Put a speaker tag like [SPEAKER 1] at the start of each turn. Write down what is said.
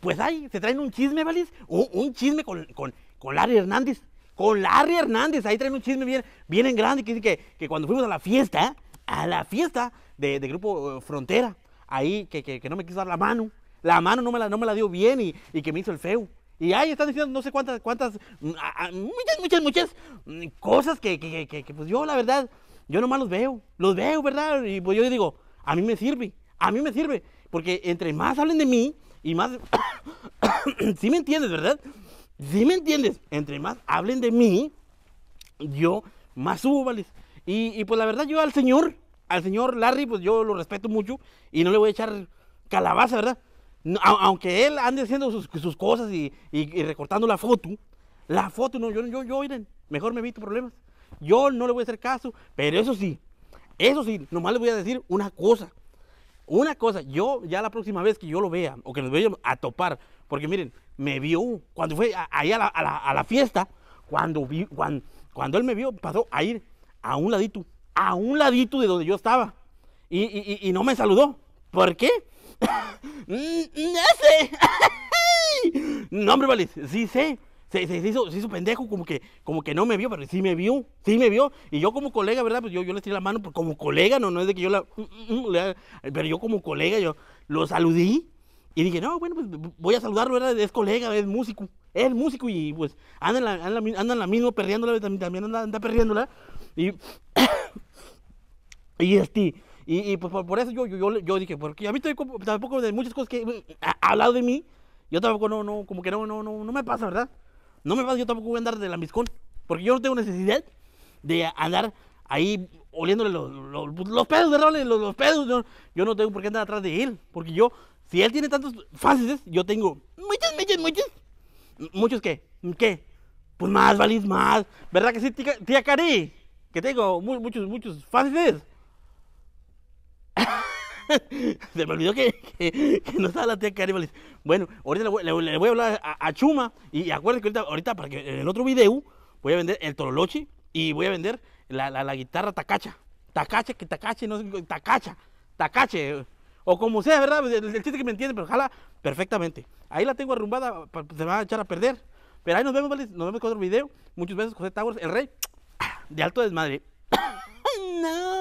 [SPEAKER 1] pues ahí, se traen un chisme, valiz un, chisme con, Larry Hernández con Larry Hernández. Ahí traen un chisme bien, bien en grande que dice que, cuando fuimos a la fiesta, a la fiesta de, Grupo eh, Frontera, ahí que, no me quiso dar la mano. La mano no me la, no me la dio bien y, que me hizo el feo. Y ahí están diciendo no sé cuántas, cuántas, mm, muchas, muchas, muchas mm, cosas que, que, pues yo la verdad, yo nomás los veo, los veo, ¿verdad? Y pues yo digo, a mí me sirve, a mí me sirve, porque entre más hablen de mí, y más... si me entiendes, verdad? Si me entiendes? Entre más hablen de mí, yo más subo, ¿vale? Y, pues la verdad yo al señor, al señor Larry, pues yo lo respeto mucho y no le voy a echar calabaza, ¿verdad? aunque él ande haciendo sus, cosas y, recortando la foto, la foto, no, yo, yo, yo, mejor me evito problemas. Yo no le voy a hacer caso, pero eso sí, eso sí, nomás le voy a decir una cosa. Una cosa, yo ya la próxima vez que yo lo vea o que nos vayamos a topar, porque miren, me vio cuando fue ahí a la, fiesta, cuando, vi, cuando, cuando, él me vio, pasó a ir a un ladito, a un ladito de donde yo estaba. Y, no me saludó. ¿Por qué? Mm, no sé. no, hombre, vale, sí sé se, hizo, pendejo, como que, como que no me vio, pero sí me vio, sí me vio. Y yo como colega, ¿verdad? Pues yo, yo le tiré la mano, pues, como colega, no, no es de que yo la, Pero yo como colega, yo lo saludé y dije, no, bueno, pues voy a saludarlo, ¿verdad? Es colega, es músico, es músico y pues anda en la, la misma perdiéndola, también, también anda, anda perdiéndola. Y, y este... Y, pues por, eso yo, yo, yo dije, porque a mí tampoco de muchas cosas que mm, ha hablado de mí, yo tampoco no, no, como que no, no, no, no me pasa, ¿verdad? No me pasa, yo tampoco voy a andar de lambiscón. Porque yo no tengo necesidad de andar ahí oliéndole los, los, pedos de roble, los, pedos. Yo, no tengo por qué andar atrás de él. Porque yo, si él tiene tantos fases, yo tengo muchos, muchos, muchos. ¿Muchos qué? ¿Qué? Pues más, valís más. ¿Verdad que sí, tía, Cari? Que tengo muchos, muchos fases. Se me olvidó que, no estaba la tía que Bueno, ahorita le voy, a hablar a, Chuma. Y, acuérdense que ahorita, para que en el otro video, voy a vender el Tololochi y voy a vender la, guitarra Tacacha. Tacache, que Tacache, no sé, Tacacha, Tacache. Eh, o como sea, ¿verdad? El, chiste que me entiende, pero ojalá perfectamente. Ahí la tengo arrumbada, se va a echar a perder. Pero ahí nos vemos, ¿vale? Nos vemos con otro video. Muchas besos José Towers, el rey de alto desmadre. no.